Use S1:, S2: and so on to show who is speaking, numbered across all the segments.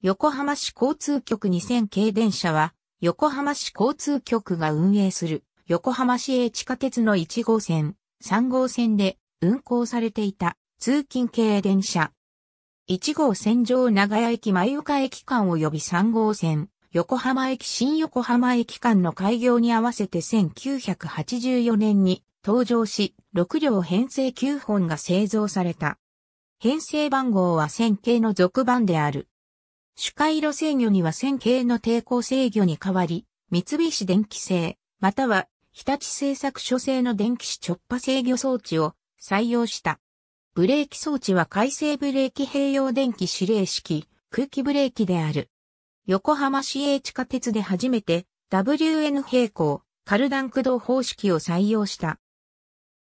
S1: 横浜市交通局2000系電車は、横浜市交通局が運営する、横浜市営地下鉄の1号線、3号線で運行されていた通勤系電車。1号線上長屋駅前岡駅間及び3号線、横浜駅新横浜駅間の開業に合わせて1984年に登場し、6両編成9本が製造された。編成番号は1000系の続番である。主回路制御には線形の抵抗制御に代わり、三菱電機製、または日立製作所製の電気子直波制御装置を採用した。ブレーキ装置は回生ブレーキ併用電気指令式、空気ブレーキである。横浜市営地下鉄で初めて WN 平行、カルダン駆動方式を採用した。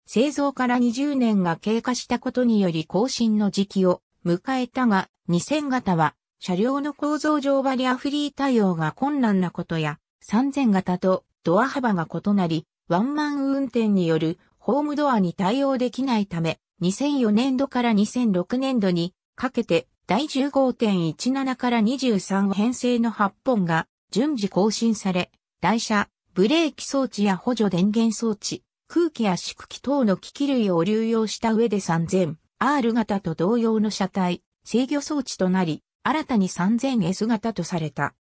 S1: 製造から20年が経過したことにより更新の時期を迎えたが、2000型は車両の構造上バリアフリー対応が困難なことや、3000型とドア幅が異なり、ワンマン運転によるホームドアに対応できないため、2004年度から2006年度にかけて第15.17から23編成の8本が順次更新され、台車、ブレーキ装置や補助電源装置、空気圧縮機等の機器類を流用した上で 3000R 型と同様の車体、制御装置となり、新たに 3000S 型とされた。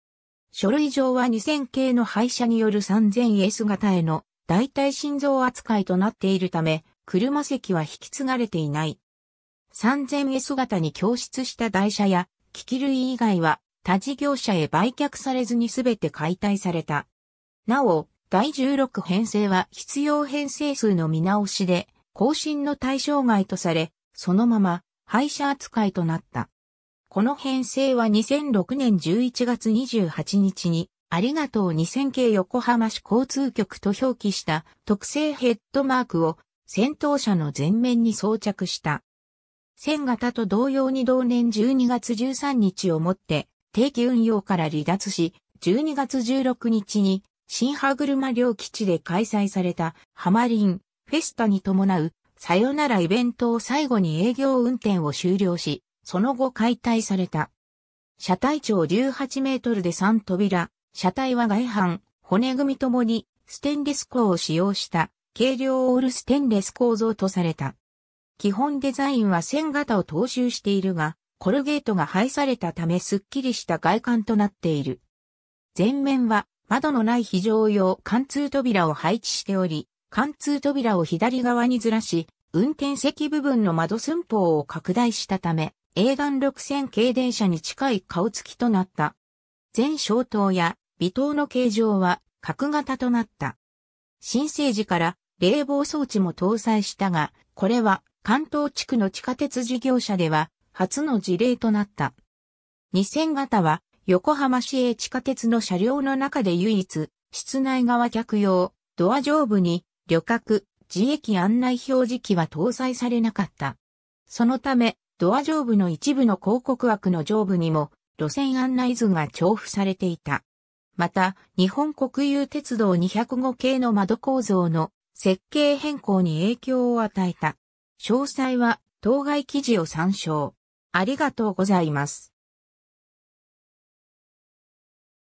S1: 書類上は2000系の廃車による 3000S 型への代替心臓扱いとなっているため、車席は引き継がれていない。3000S 型に供出した台車や機器類以外は他事業者へ売却されずに全て解体された。なお、第16編成は必要編成数の見直しで更新の対象外とされ、そのまま廃車扱いとなった。この編成は2006年11月28日に、ありがとう2000系横浜市交通局と表記した特製ヘッドマークを戦闘車の前面に装着した。線型と同様に同年12月13日をもって定期運用から離脱し、12月16日に新歯車両基地で開催されたハマリンフェスタに伴うさよならイベントを最後に営業運転を終了し、その後解体された。車体長18メートルで3扉、車体は外反、骨組みともにステンレス鋼を使用した軽量オールステンレス構造とされた。基本デザインは線型を踏襲しているが、コルゲートが配されたためスッキリした外観となっている。前面は窓のない非常用貫通扉を配置しており、貫通扉を左側にずらし、運転席部分の窓寸法を拡大したため、映0六線系電車に近い顔つきとなった。全小灯や微灯の形状は角型となった。新生時から冷房装置も搭載したが、これは関東地区の地下鉄事業者では初の事例となった。2000型は横浜市営地下鉄の車両の中で唯一、室内側客用、ドア上部に旅客、自駅案内表示機は搭載されなかった。そのため、ドア上部の一部の広告枠の上部にも路線案内図が重複されていた。また、日本国有鉄道205系の窓構造の設計変更に影響を与えた。詳細は当該記事を参照。ありがとうございます。